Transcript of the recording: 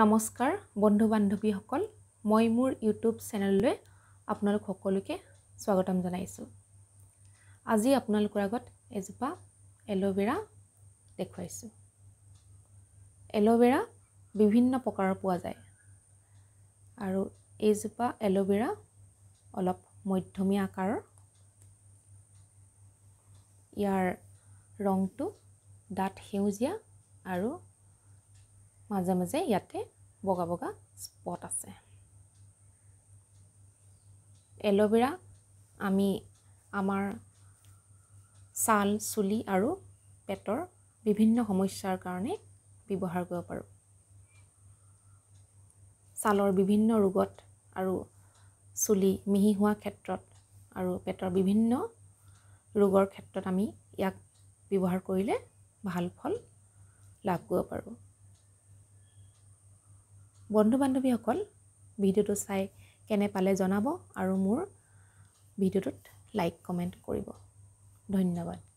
নমস্কাৰ বন্ধু বান্ধৱীসকল মই মোৰ ইউটিউব চেনেললৈ আপোনালোক সকলোকে স্বাগতম জনাইছোঁ আজি আপোনালোকৰ আগত এজোপা এল'ভেৰা দেখুৱাইছোঁ এল'ভেৰা বিভিন্ন প্ৰকাৰৰ পোৱা যায় আৰু এইজোপা এল'ভেৰা অলপ মধ্যমীয়া আকাৰৰ ইয়াৰ ৰংটো দাঁত সেউজীয়া আৰু মাজে মাজে ইয়াতে বগা বগা স্পট আছে এল'ভেৰা আমি আমাৰ ছাল চুলি আৰু পেটৰ বিভিন্ন সমস্যাৰ কাৰণে ব্যৱহাৰ কৰিব পাৰোঁ ছালৰ বিভিন্ন ৰোগত আৰু চুলি মিহি হোৱা ক্ষেত্ৰত আৰু পেটৰ বিভিন্ন ৰোগৰ ক্ষেত্ৰত আমি ইয়াক ব্যৱহাৰ কৰিলে ভাল ফল লাভ কৰিব পাৰোঁ বন্ধু বান্ধৱীসকল ভিডিঅ'টো চাই কেনে পালে জনাব আৰু মোৰ ভিডিঅ'টোত লাইক কমেণ্ট কৰিব ধন্যবাদ